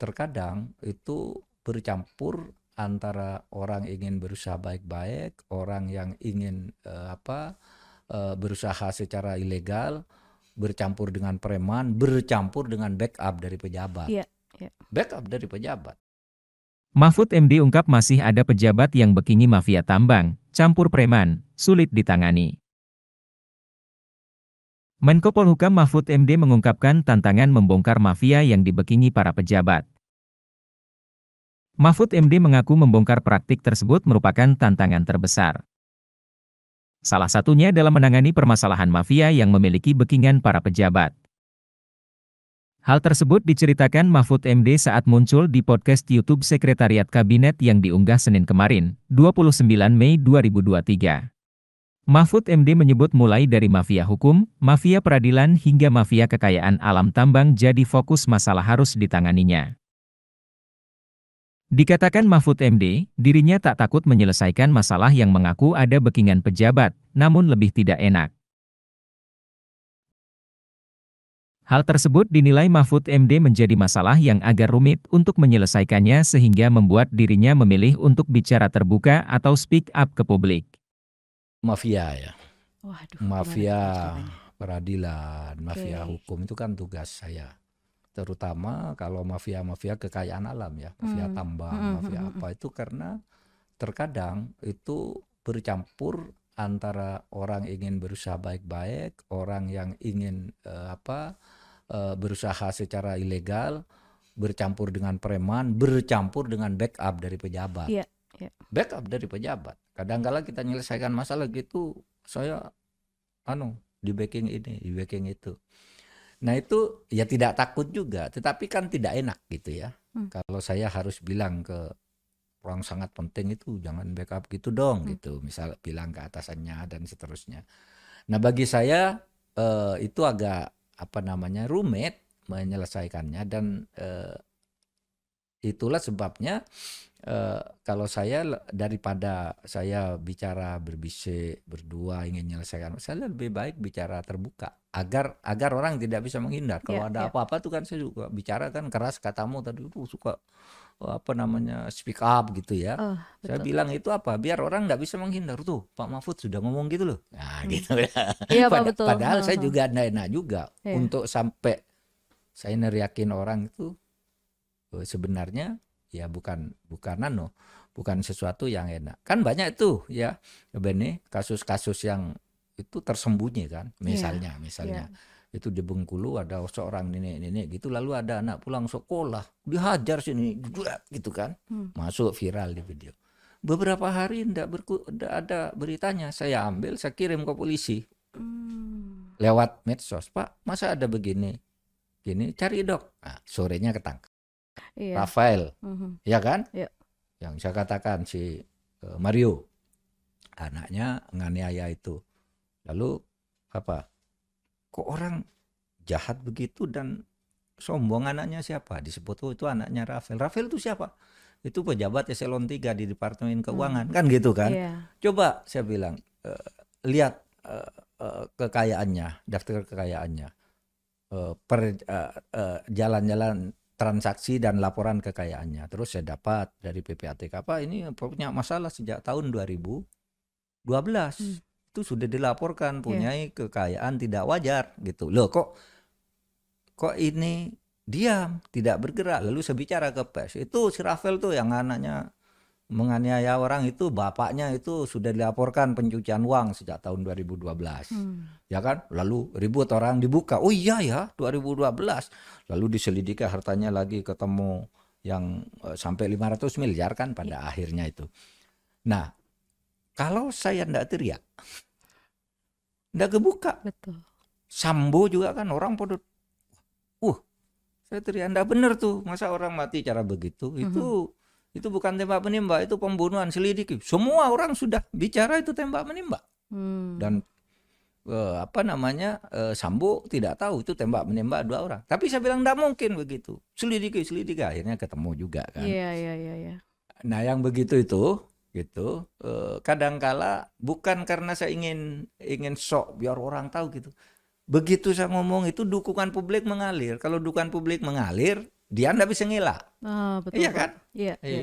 terkadang itu bercampur antara orang ingin berusaha baik-baik, orang yang ingin uh, apa uh, berusaha secara ilegal, bercampur dengan preman, bercampur dengan backup dari pejabat. Yeah, yeah. Backup dari pejabat. Mahfud MD ungkap masih ada pejabat yang bekingi mafia tambang, campur preman, sulit ditangani. Menko Polhukam Mahfud MD mengungkapkan tantangan membongkar mafia yang dibekingi para pejabat. Mahfud MD mengaku membongkar praktik tersebut merupakan tantangan terbesar. Salah satunya dalam menangani permasalahan mafia yang memiliki bekingan para pejabat. Hal tersebut diceritakan Mahfud MD saat muncul di podcast YouTube Sekretariat Kabinet yang diunggah Senin kemarin, 29 Mei 2023. Mahfud MD menyebut mulai dari mafia hukum, mafia peradilan hingga mafia kekayaan alam tambang jadi fokus masalah harus ditanganinya. Dikatakan Mahfud MD, dirinya tak takut menyelesaikan masalah yang mengaku ada bekingan pejabat, namun lebih tidak enak. Hal tersebut dinilai Mahfud MD menjadi masalah yang agak rumit untuk menyelesaikannya sehingga membuat dirinya memilih untuk bicara terbuka atau speak up ke publik mafia ya. Waduh, mafia peradilan, okay. mafia hukum itu kan tugas saya. Terutama kalau mafia-mafia kekayaan alam ya, mafia hmm. tambang, hmm. hmm mafia hmm, apa hmm. itu karena terkadang itu bercampur antara orang ingin berusaha baik-baik, orang yang ingin uh, apa uh, berusaha secara ilegal bercampur dengan preman, bercampur dengan backup dari pejabat. Yeah yeah. backup dari pejabat kadangkala kita menyelesaikan masalah gitu saya anu di backing ini di backing itu nah itu ya tidak takut juga tetapi kan tidak enak gitu ya hmm. kalau saya harus bilang ke orang sangat penting itu jangan backup gitu dong hmm. gitu misal bilang ke atasannya dan seterusnya nah bagi saya eh, itu agak apa namanya rumit menyelesaikannya dan eh, Itulah sebabnya eh, kalau saya daripada saya bicara berbisik berdua ingin menyelesaikan saya lebih baik bicara terbuka agar agar orang tidak bisa menghindar. Kalau yeah, ada ya. apa-apa yeah. tuh kan saya juga bicara kan keras katamu tadi itu suka oh, apa namanya speak up gitu ya. Oh, Saya bilang itu apa? Biar orang nggak bisa menghindar tuh. Pak Mahfud sudah ngomong gitu loh. Nah, hmm. gitu ya. Iya, Pada, betul. Padahal uh saya hmm. juga enak-enak juga yeah. untuk sampai saya neriakin orang itu Eh, sebenarnya ya bukan bukan nano bukan sesuatu yang enak kan banyak itu ya Bene kasus-kasus yang itu tersembunyi kan iya, misalnya yeah. misalnya yeah. itu di Bengkulu ada seorang nenek-nenek gitu lalu ada anak pulang sekolah dihajar sini gitu kan hmm. masuk viral di video beberapa hari tidak ndak ada beritanya saya ambil saya kirim ke polisi hmm. lewat medsos pak masa ada begini gini cari dok nah, sorenya ketang iya. Rafael, mm-hmm. ya kan? Iya. Yang saya katakan si e, Mario, anaknya nganiaya itu. Lalu apa? Kok orang jahat begitu dan sombong anaknya siapa? Disebut oh, itu anaknya Rafael. Rafael itu siapa? Itu pejabat eselon 3 di Departemen Keuangan hmm. kan gitu kan? Yeah. Coba saya bilang uh, lihat uh, uh, kekayaannya, daftar kekayaannya. Uh, per jalan-jalan jalan -jalan transaksi dan laporan kekayaannya. Terus saya dapat dari PPATK apa ini punya masalah sejak tahun 2012. Hmm. Itu sudah dilaporkan iya. punya yeah. kekayaan tidak wajar gitu. Loh kok kok ini diam, tidak bergerak. Lalu saya bicara ke pers. Itu si Rafael tuh yang anaknya menganiaya orang itu bapaknya itu sudah dilaporkan pencucian uang sejak tahun 2012. Hmm. Ya kan? Lalu ribut orang dibuka. Oh iya ya, 2012. Lalu diselidiki hartanya lagi ketemu yang uh, sampai 500 miliar kan pada ya. akhirnya itu. Nah, kalau saya ndak teriak ndak kebuka. Betul. Sambo juga kan orang pada uh saya teriak ndak bener tuh. Masa orang mati cara begitu? Itu mm-hmm itu bukan tembak menembak itu pembunuhan selidiki semua orang sudah bicara itu tembak menembak hmm. dan eh, apa namanya eh, Sambo tidak tahu itu tembak menembak dua orang tapi saya bilang tidak mungkin begitu selidiki selidiki akhirnya ketemu juga kan iya iya iya yeah. nah yang begitu itu gitu eh, kadangkala bukan karena saya ingin ingin sok biar orang tahu gitu begitu saya ngomong itu dukungan publik mengalir kalau dukungan publik mengalir dia kan nggak bisa ngelak. Oh, ah, betul. Iya kan? Iya. iya. iya.